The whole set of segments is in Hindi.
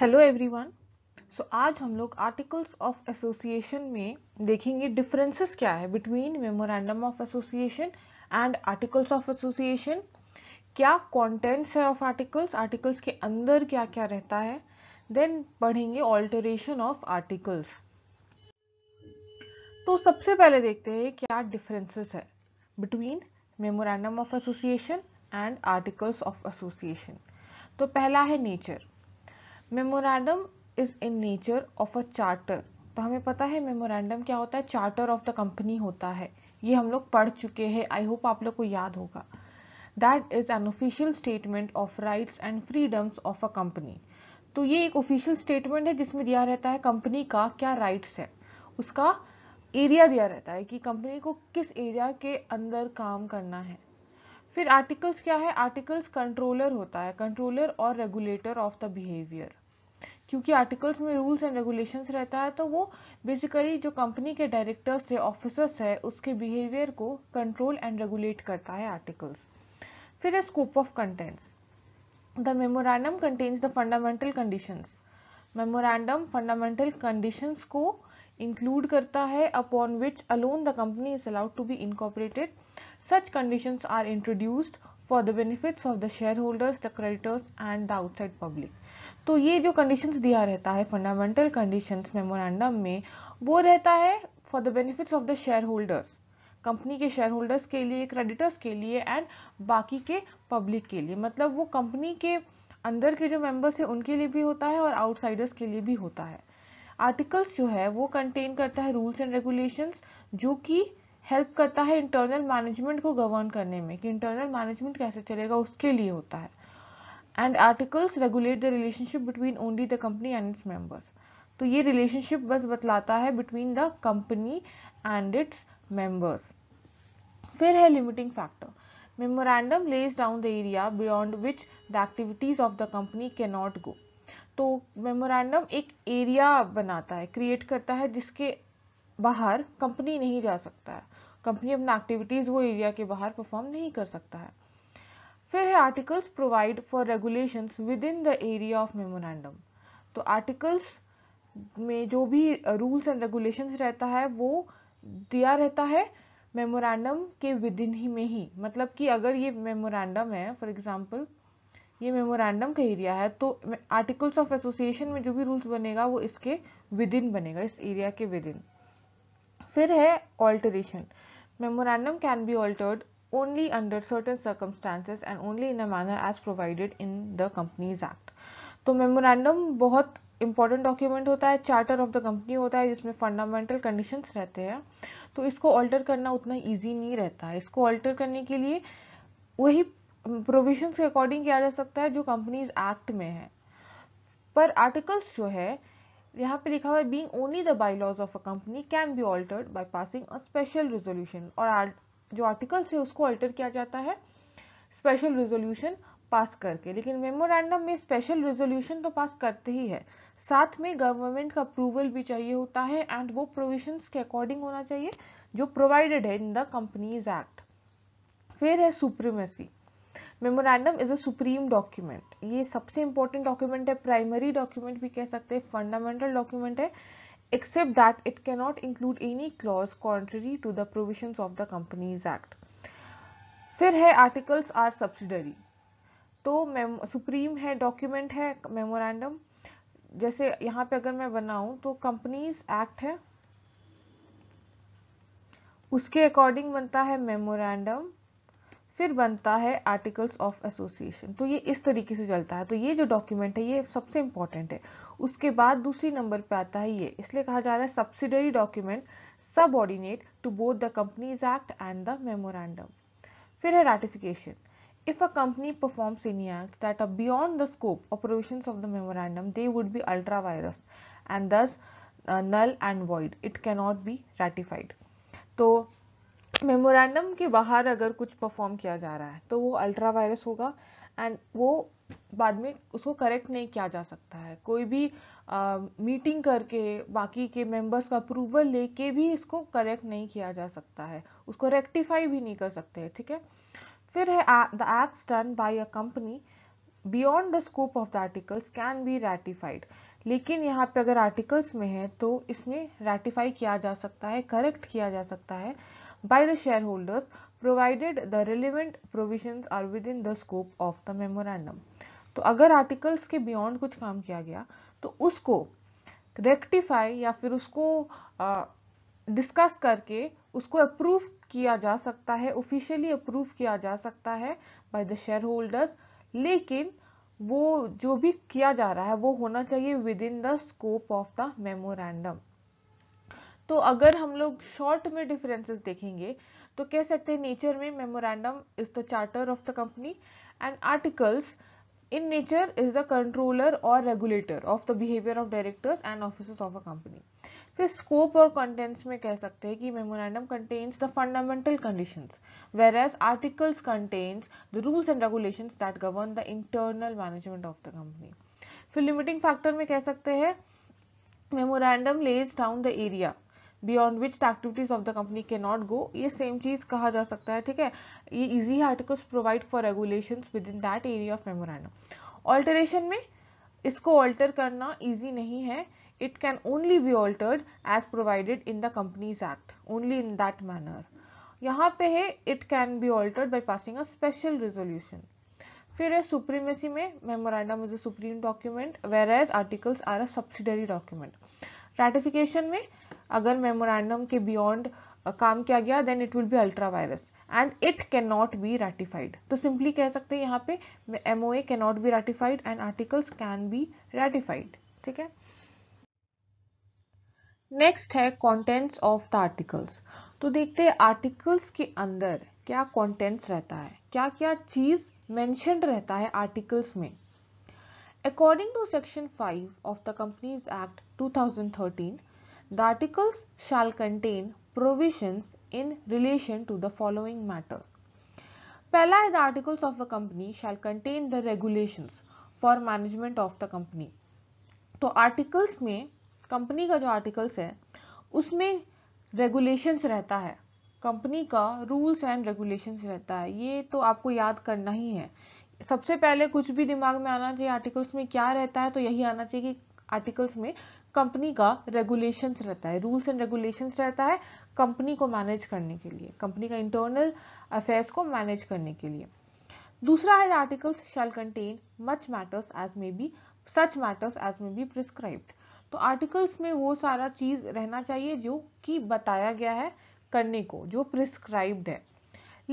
हेलो एवरीवन सो आज हम लोग आर्टिकल्स ऑफ एसोसिएशन में देखेंगे डिफरेंसेस क्या है between memorandum of association and articles of association क्या कंटेंट्स है ऑफ आर्टिकल्स आर्टिकल्स के अंदर क्या क्या रहता है देन पढ़ेंगे ऑल्टरेशन ऑफ आर्टिकल्स तो सबसे पहले देखते हैं क्या डिफरेंसेस है between memorandum of association and articles of association तो पहला है nature memorandum is in nature of a charter तो हमें पता है मेमोरेंडम क्या होता है चार्टर ऑफ द कंपनी होता है ये हम लोग पढ़ चुके हैं आई होप आप लोग को याद होगा that is an official statement of rights and freedoms of a company तो ये एक ऑफिशियल स्टेटमेंट है जिसमें दिया रहता है कंपनी का क्या राइट्स है उसका एरिया दिया रहता है कि कंपनी को किस एरिया के अंदर काम करना है फिर आर्टिकल्स क्या है आर्टिकल्स कंट्रोलर होता है कंट्रोलर और रेगुलेटर ऑफ द बिहेवियर क्योंकि आर्टिकल्स में रूल्स एंड रेगुलेशंस रहता है तो वो बेसिकली जो कंपनी के डायरेक्टर्स है ऑफिसर्स है उसके बिहेवियर को कंट्रोल एंड रेगुलेट करता है आर्टिकल्स फिर है scope of contents the memorandum contains the fundamental conditions memorandum fundamental conditions को इंक्लूड करता है upon which alone the company is allowed to be incorporated such conditions are introduced for the benefits of the shareholders the creditors and the outside public तो ये जो कंडीशंस दिया रहता है फंडामेंटल कंडीशंस मेमोरेंडम में वो रहता है for the benefits of the shareholders company के शेयर होल्डर्स के लिए क्रेडिटर्स के लिए एंड बाकी के पब्लिक के लिए मतलब वो कंपनी के अंदर के जो मेंबर्स हैं उनके लिए भी होता है और आउटसाइडर्स के लिए भी होता है आर्टिकल्स जो है वो कंटेन करता है रूल्स एंड रेगुलेशंस जो कि हेल्प करता है इंटरनल मैनेजमेंट को गवर्न करने में कि इंटरनल मैनेजमेंट कैसे चलेगा उसके लिए होता है and articles regulate the relationship between only the company and its members तो ये रिलेशनशिप बस बतलाता है between the company and its members फिर है limiting factor memorandum lays down the area beyond which the activities of the company can not go तो मेमोरेंडम एक एरिया बनाता है क्रिएट करता है जिसके बाहर कंपनी नहीं जा सकता है कंपनी अपना एक्टिविटीज़ वो एरिया के बाहर परफॉर्म नहीं कर सकता है फिर है articles provide for regulation within the area of memorandum तो आर्टिकल्स में जो भी रूल्स एंड रेगुलेशन रहता है वो दिया रहता है मेमोरेंडम के विद इन ही में ही मतलब कि अगर ये मेमोरेंडम है फॉर एग्जाम्पल ये मेमोरेंडम का एरिया है तो आर्टिकल्स ऑफ एसोसिएशन में जो भी रूल्स बनेगा वो इसके विद इन बनेगा इस एरिया के विद इन फिर है alteration memorandum can be altered only under certain circumstances and only in a manner as provided in the Companies Act. तो मेमोरेंडम बहुत इंपॉर्टेंट डॉक्यूमेंट होता है चार्टर ऑफ द कंपनी होता है जिसमें फंडामेंटल कंडीशंस रहते हैं तो इसको ऑल्टर करना उतना इजी नहीं रहता है इसको ऑल्टर करने के लिए वही प्रोविजंस के अकॉर्डिंग किया जा सकता है जो कंपनीज एक्ट में है पर आर्टिकल्स जो है यहाँ पे लिखा हुआ है being only the bylaws of a company can be altered by passing a special resolution और जो आर्टिकल्स है उसको अल्टर किया जाता है स्पेशल रेजोल्यूशन पास करके लेकिन मेमोरेंडम में स्पेशल रेजोल्यूशन तो पास करते ही है साथ में गवर्नमेंट का अप्रूवल भी चाहिए होता है एंड वो प्रोविजंस के अकॉर्डिंग होना चाहिए जो प्रोवाइडेड है इन द कंपनीज एक्ट फिर है supremacy memorandum is a supreme document ये सबसे इंपॉर्टेंट डॉक्यूमेंट है प्राइमरी डॉक्यूमेंट भी कह सकते हैं फंडामेंटल डॉक्यूमेंट है except that it cannot include any clause contrary to the provisions of the Companies Act. fir hai articles are subsidiary to supreme hai document hai memorandum jaise yahan pe agar main banau to companies act hai uske according banta hai memorandum फिर बनता है आर्टिकल्स ऑफ एसोसिएशन तो ये इस तरीके से चलता है तो ये जो डॉक्यूमेंट है ये सबसे इंपॉर्टेंट है उसके बाद दूसरी नंबर पे आता है ये इसलिए कहा जा रहा है subsidiary document subordinate to both the companies act and the memorandum फिर है ratification if a company performs any acts that are beyond the scope or provisions of the memorandum they would be ultra virus and thus uh, null and void it cannot be ratified तो मेमोरेंडम के बाहर अगर कुछ परफॉर्म किया जा रहा है तो वो अल्ट्रा वायरस होगा एंड वो बाद में उसको करेक्ट नहीं किया जा सकता है कोई भी आ, मीटिंग करके बाकी के मेंबर्स का अप्रूवल लेके भी इसको करेक्ट नहीं किया जा सकता है उसको रेक्टिफाई भी नहीं कर सकते ठीक है फिर है the act done by a company beyond the scope of the articles can be ratified लेकिन यहाँ पे अगर आर्टिकल्स में है तो इसमें रेटिफाई किया जा सकता है करेक्ट किया जा सकता है by the shareholders provided the relevant provisions are within the scope of the memorandum. तो अगर आर्टिकल्स के बियॉन्ड कुछ काम किया गया तो उसको रेक्टिफाई या फिर उसको डिस्कस करके उसको अप्रूव किया जा सकता है ऑफिशियली अप्रूव किया जा सकता है बाय द शेयर होल्डर्स लेकिन वो जो भी किया जा रहा है वो होना चाहिए within the scope of the memorandum तो अगर हम लोग शॉर्ट में डिफरेंसेस देखेंगे तो कह सकते हैं नेचर में memorandum is the charter of the company and articles in nature is the controller और regulator of the behaviour of directors and officers of a company फिर स्कोप और कंटेंट्स में कह सकते हैं कि memorandum contains the fundamental condition whereas articles contains the rules and regulation that govern the internal management of the company फिर लिमिटिंग फैक्टर में कह सकते हैं memorandum lays down the area beyond which activities of the company can not go ये सेम चीज कहा जा सकता है ठीक है ये इजी है articles provide for regulation within that area of memorandum alteration में इसको ऑल्टर करना ईजी नहीं है it can only be altered as provided in the companies act only in that manner यहाँ पे है it can be altered by passing a special resolution फिर है सुप्रीमेसी में memorandum is a supreme document whereas articles are a subsidiary document ratification में अगर मेमोरेंडम के बियॉन्ड काम किया गया then it will be ultra vires and it can not be ratified तो सिंपली कह सकते हैं यहाँ पे M O A can not be ratified and articles can be ratified ठीक है नेक्स्ट है कॉन्टेंट्स ऑफ द आर्टिकल्स तो देखते हैं आर्टिकल्स के अंदर क्या कॉन्टेंट्स रहता है क्या क्या चीज मैंशन रहता है आर्टिकल्स में according to section five of the companies act two thousand thirteen The articles shall contain provisions in relation to the following matters. pehla hai the articles of a company shall contain the regulations for management of the company. to articles mein company ka jo articles hai usme regulations rehta hai company का रूल्स एंड रेगुलेशंस रहता है ये तो आपको याद करना ही है सबसे पहले कुछ भी दिमाग में आना चाहिए आर्टिकल्स में क्या रहता है तो यही आना चाहिए कि आर्टिकल्स में कंपनी का रेगुलेशंस रहता है रूल्स एंड रेगुलेशंस रहता है कंपनी को मैनेज करने के लिए कंपनी का इंटरनल अफेयर्स को मैनेज करने के लिए दूसरा है articles shall contain much matters as may be such matters as may be prescribed तो आर्टिकल्स में वो सारा चीज रहना चाहिए जो कि बताया गया है करने को जो प्रिस्क्राइब्ड है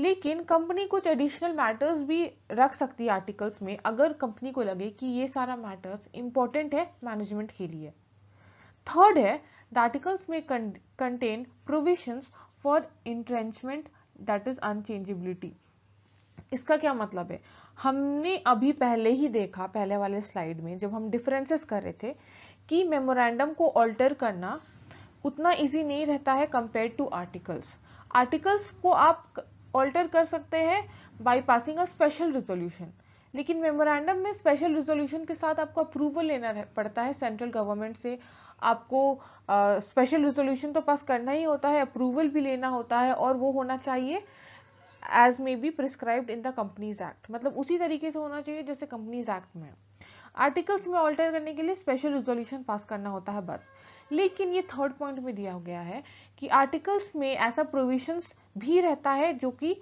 लेकिन कंपनी कुछ एडिशनल मैटर्स भी रख सकती है आर्टिकल्स में अगर कंपनी को लगे कि ये सारा मैटर्स इंपॉर्टेंट है मैनेजमेंट के लिए थर्ड है द आर्टिकल्स में contain provisions for entrenchment that is unchangeability इसका क्या मतलब है हमने अभी पहले ही देखा पहले वाले स्लाइड में जब हम डिफरेंसेस कर रहे थे कि मेमोरेंडम को ऑल्टर करना उतना इजी नहीं रहता है कंपेयर टू आर्टिकल्स आर्टिकल्स को आप ऑल्टर कर सकते हैं by passing a special resolution लेकिन मेमोरेंडम में स्पेशल रिजोल्यूशन के साथ आपको अप्रूवल लेना पड़ता है सेंट्रल गवर्नमेंट से आपको स्पेशल रिजोल्यूशन तो पास करना ही होता है अप्रूवल भी लेना होता है और वो होना चाहिए as may be prescribed in the companies act मतलब उसी तरीके से होना चाहिए जैसे कंपनीज एक्ट में आर्टिकल्स में ऑल्टर करने के लिए स्पेशल रिजोल्यूशन पास करना होता है बस लेकिन ये थर्ड पॉइंट में दिया गया है कि आर्टिकल्स में ऐसा प्रोविजंस भी रहता है जो कि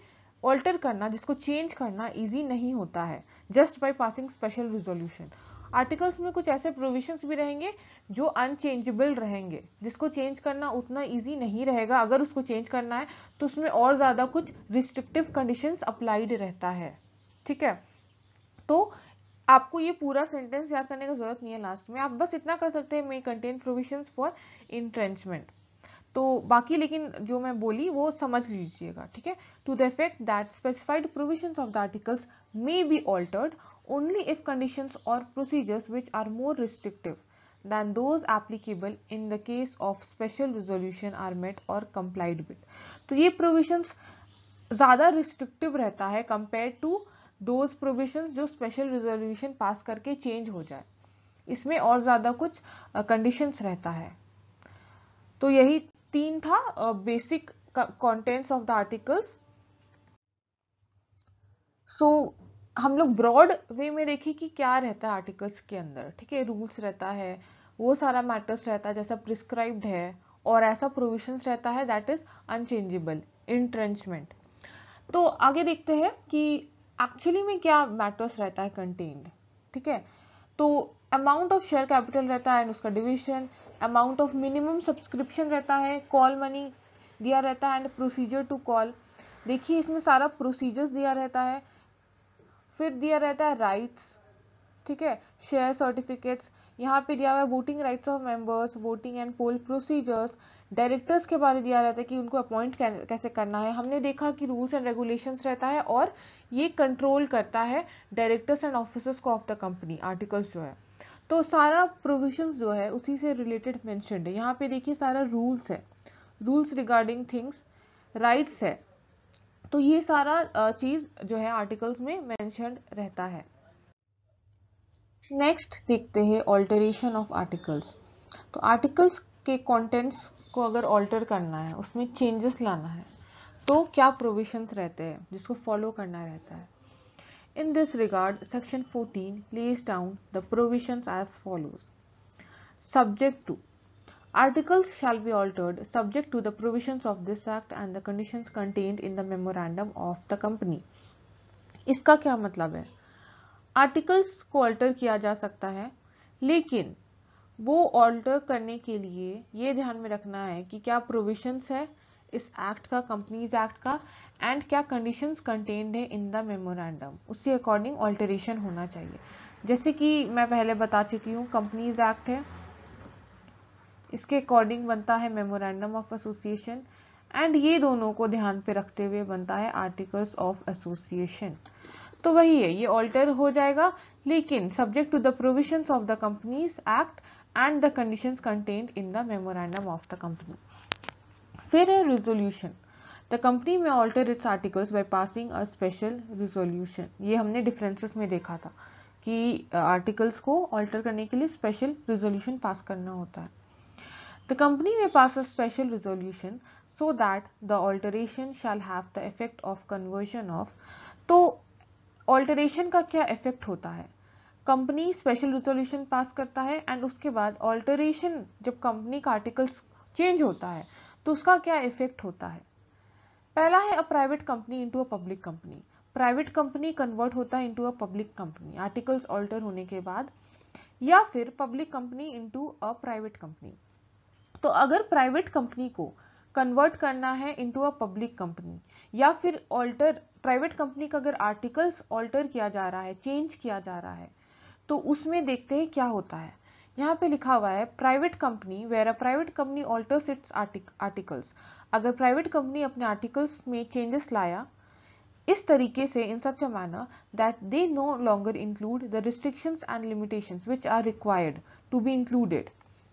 ऑल्टर करना जिसको चेंज करना इजी नहीं होता है just by passing special resolution articles में कुछ ऐसे प्रोविजंस भी रहेंगे जो अनचेंजेबल रहेंगे जिसको चेंज करना उतना इजी नहीं रहेगा अगर उसको चेंज करना है तो उसमें और ज़्यादा कुछ रिस्ट्रिक्टिव कंडीशन अप्लाइड रहता है ठीक है तो आपको ये पूरा सेंटेंस याद करने की जरूरत नहीं है लास्ट में आप बस इतना कर सकते हैं may contain provision for entrenchment तो बाकी लेकिन जो मैं बोली वो समझ लीजिएगा ठीक है to the effect that specified provision of the articles may be altered only if condition और procedures which are more restrictive than those applicable in the case of special resolution are met or complied with तो ये provisions ज़्यादा restrictive रहता है compared to दोज प्रोविजंस जो स्पेशल रिजोल्यूशन पास करके चेंज हो जाए इसमें और ज़्यादा कुछ कंडीशंस रहता है तो यही तीन था basic contents of the articles so हम लोग ब्रॉड वे में देखें कि क्या रहता है आर्टिकल्स के अंदर ठीक है रूल्स रहता है वो सारा मैटर्स रहता है जैसा प्रिस्क्राइब्ड है और ऐसा प्रोविजंस रहता है दैट इज अनचेंजेबल इंट्रेंचमेंट तो आगे देखते हैं कि एक्चुअली में क्या मैटर्स रहता है कंटेन्ड ठीक है तो अमाउंट ऑफ शेयर कैपिटल रहता है एंड उसका division amount of minimum subscription रहता है कॉल मनी दिया रहता है एंड प्रोसीजर टू कॉल देखिए इसमें सारा प्रोसीजर्स दिया रहता है फिर दिया रहता है राइट्स ठीक है शेयर सर्टिफिकेट्स यहाँ पे दिया हुआ है voting rights of members voting and poll procedures directors के बारे दिया रहता है कि उनको अपॉइंट कैसे करना है हमने देखा कि रूल्स एंड रेगुलेशंस रहता है और ये कंट्रोल करता है डायरेक्टर्स एंड ऑफिसर्स को ऑफ द कंपनी आर्टिकल्स जो है तो सारा प्रोविजन जो है उसी से रिलेटेड मैं है यहाँ पे देखिए सारा रूल्स है रूल्स रिगार्डिंग थिंग्स राइट्स है तो ये सारा चीज़ जो है आर्टिकल्स में मैंशन रहता है नेक्स्ट देखते हैं ऑल्टरेशन ऑफ आर्टिकल्स तो आर्टिकल्स के कॉन्टेंट्स को अगर ऑल्टर करना है उसमें चेंजेस लाना है तो क्या प्रोविजंस रहते हैं जिसको फॉलो करना रहता है in this regard section 14 lays down the provisions as follows subject to articles shall be altered subject to the provisions of this act and the condition content in the memorandum of the company इसका क्या मतलब है आर्टिकल्स को अल्टर किया जा सकता है लेकिन वो ऑल्टर करने के लिए ये ध्यान में रखना है कि क्या प्रोविजंस है इस एक्ट का कंपनीज एक्ट का एंड क्या कंडीशंस कंटेन्ड है इन द मेमोरेंडम उसके अकॉर्डिंग ऑल्टरेशन होना चाहिए जैसे कि मैं पहले बता चुकी हूँ कंपनीज एक्ट है इसके अकॉर्डिंग बनता है मेमोरेंडम ऑफ एसोसिएशन एंड ये दोनों को ध्यान पे रखते हुए बनता है आर्टिकल्स ऑफ एसोसिएशन तो वही है ये ऑल्टर हो जाएगा लेकिन subject to the provision of the companies act and the condition content in the memorandum of the company फिर है रिजोल्यूशन द कंपनी में alter its articles by passing a special resolution ये हमने डिफरेंसेस में देखा था कि आर्टिकल्स को ऑल्टर करने के लिए स्पेशल रिजोल्यूशन पास करना होता है द कंपनी में pass a special resolution so that the alteration shall have the effect of conversion of तो ऑल्टरेशन का क्या इफेक्ट होता है कंपनी स्पेशल रिजोल्यूशन पास करता है एंड उसके बाद ऑल्टरेशन जब कंपनी का आर्टिकल्स चेंज होता है तो उसका क्या इफेक्ट होता है पहला है a private company into a public company private company convert होता है into a public company articles alter होने के बाद या फिर public company into a private company तो अगर प्राइवेट कंपनी को कन्वर्ट करना है इंटू अ पब्लिक कंपनी या फिर ऑल्टर प्राइवेट कंपनी का अगर आर्टिकल्स ऑल्टर किया जा रहा है चेंज किया जा रहा है तो उसमें देखते हैं क्या होता है यहाँ पे लिखा हुआ है private company where a private company alters its articles अगर प्राइवेट कंपनी अपने आर्टिकल्स में चेंजेस लाया इस तरीके से in such a manner that they no longer include the restrictions and limitations which are required to be included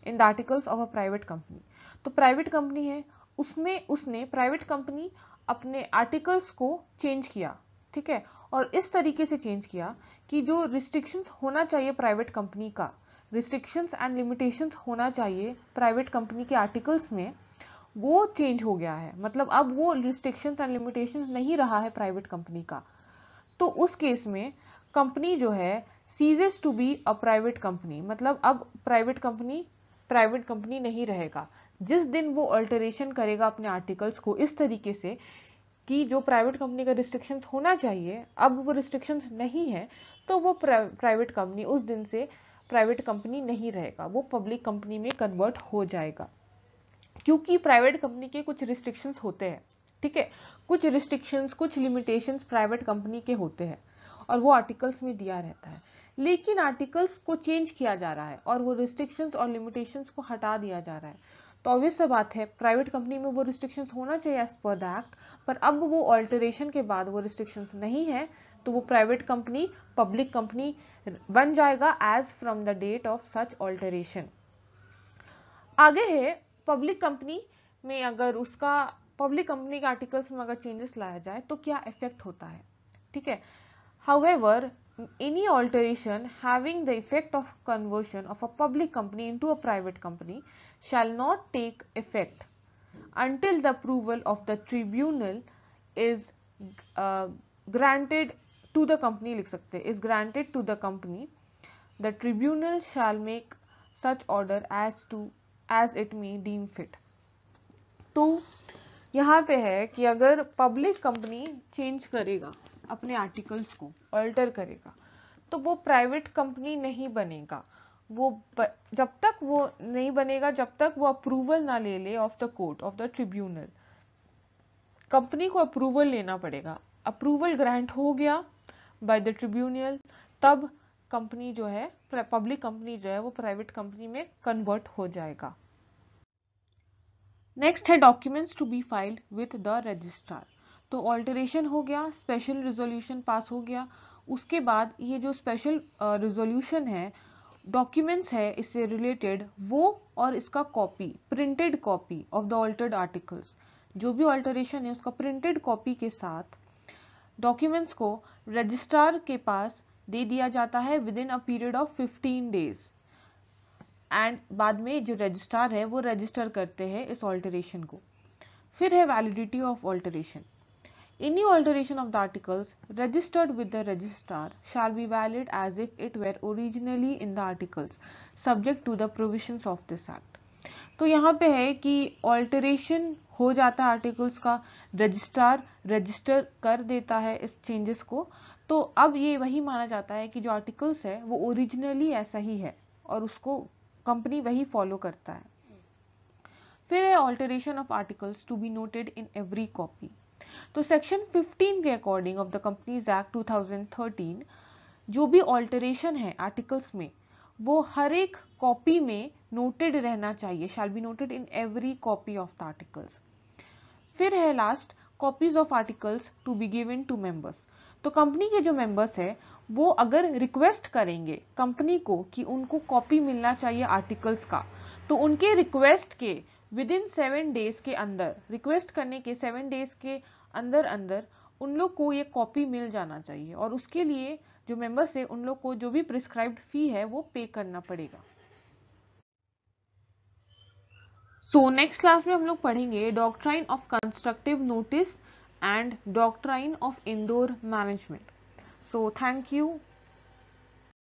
in the articles of a private company तो प्राइवेट कंपनी है उसमें उसने प्राइवेट कंपनी अपने आर्टिकल्स को चेंज किया ठीक है और इस तरीके से चेंज किया कि जो रिस्ट्रिक्शंस होना चाहिए प्राइवेट कंपनी का रिस्ट्रिक्शंस एंड लिमिटेशंस होना चाहिए प्राइवेट कंपनी के आर्टिकल्स में वो चेंज हो गया है मतलब अब वो रिस्ट्रिक्शंस एंड लिमिटेशंस नहीं रहा है प्राइवेट कंपनी का तो उस केस में कंपनी जो है ceases to be a private company मतलब अब प्राइवेट कंपनी प्राइवेट कंपनी नहीं रहेगा जिस दिन वो अल्टरेशन करेगा अपने आर्टिकल्स को इस तरीके से कि जो प्राइवेट कंपनी का रिस्ट्रिक्शन होना चाहिए अब वो रिस्ट्रिक्शन नहीं है तो वो प्राइवेट कंपनी उस दिन से प्राइवेट कंपनी नहीं रहेगा वो पब्लिक कंपनी में कन्वर्ट हो जाएगा क्योंकि प्राइवेट कंपनी के कुछ रिस्ट्रिक्शंस होते हैं ठीक है कुछ रिस्ट्रिक्शंस कुछ लिमिटेशंस प्राइवेट कंपनी के होते हैं और वो आर्टिकल्स में दिया रहता है लेकिन आर्टिकल्स को चेंज किया जा रहा है और वो रिस्ट्रिक्शंस और लिमिटेशंस को हटा दिया जा रहा है तो ऑब्वियस बात है प्राइवेट कंपनी में वो रिस्ट्रिक्शंस होना चाहिए एज पर द एक्ट पर अब वो ऑल्टरेशन के बाद वो रिस्ट्रिक्शंस नहीं है तो वो प्राइवेट कंपनी पब्लिक कंपनी बन जाएगा as from the date of such alteration आगे है पब्लिक कंपनी में अगर उसका पब्लिक कंपनी के आर्टिकल्स में अगर चेंजेस लाया जाए तो क्या इफेक्ट होता है ठीक है how any alteration having the effect of conversion of a public company into a private company shall not take effect until the approval of the tribunal is uh, granted to the company is granted to the company the tribunal shall make such order as to as it may deem fit तो यहाँ पे है कि अगर पब्लिक कंपनी चेंज करेगा अपने आर्टिकल्स को अल्टर करेगा तो वो प्राइवेट कंपनी नहीं बनेगा वो ब, जब तक वो नहीं बनेगा जब तक वो अप्रूवल ना ले ले of the court of the tribunal company को अप्रूवल लेना पड़ेगा अप्रूवल ग्रांट हो गया बाय द ट्रिब्यूनल तब कंपनी जो है पब्लिक कंपनी जो है वो प्राइवेट कंपनी में कन्वर्ट हो जाएगा नेक्स्ट है documents to be filed with the registrar तो ऑल्टरेशन हो गया स्पेशल रिजोल्यूशन पास हो गया उसके बाद ये जो स्पेशल रिजोल्यूशन है डॉक्यूमेंट्स है इससे रिलेटेड वो और इसका copy printed copy of the altered articles जो भी ऑल्टरेशन है उसका प्रिंटेड कॉपी के साथ डॉक्यूमेंट्स को रजिस्ट्रार के पास दे दिया जाता है within a period of 15 days and बाद में जो रजिस्ट्रार है वो रजिस्टर करते हैं इस ऑल्टरेशन को फिर है validity of alteration Any alteration of the articles registered with the registrar shall be valid as if it were originally in the articles subject to the provisions of this act. तो यहाँ पे है कि ऑल्टरेशन हो जाता है आर्टिकल्स का रजिस्ट्रार रजिस्टर कर देता है इस चेंजेस को तो अब ये वही माना जाता है कि जो आर्टिकल्स है वो ओरिजिनली ऐसा ही है और उसको कंपनी वही फॉलो करता है फिर है alteration of articles to be noted in every copy तो सेक्शन 15 के according of the companies act 2013 जो भी ऑल्टरेशन है आर्टिकल्स में वो हर एक कॉपी में नोटेड रहना चाहिए shall be noted in every copy of the articles फिर है last copies of articles to be given to members तो कंपनी के जो मेंबर्स है वो अगर रिक्वेस्ट करेंगे कंपनी को कि उनको कॉपी मिलना चाहिए आर्टिकल्स का तो उनके रिक्वेस्ट के विद इन सेवन डेज के अंदर रिक्वेस्ट करने के सेवन डेज के अंदर अंदर उन लोग को ये कॉपी मिल जाना चाहिए और उसके लिए जो मेंबर्स है उन लोग को जो भी प्रिस्क्राइब्ड फी है वो पे करना पड़ेगा सो नेक्स्ट क्लास में हम लोग पढ़ेंगे doctrine of constructive notice and doctrine of indoor management so thank you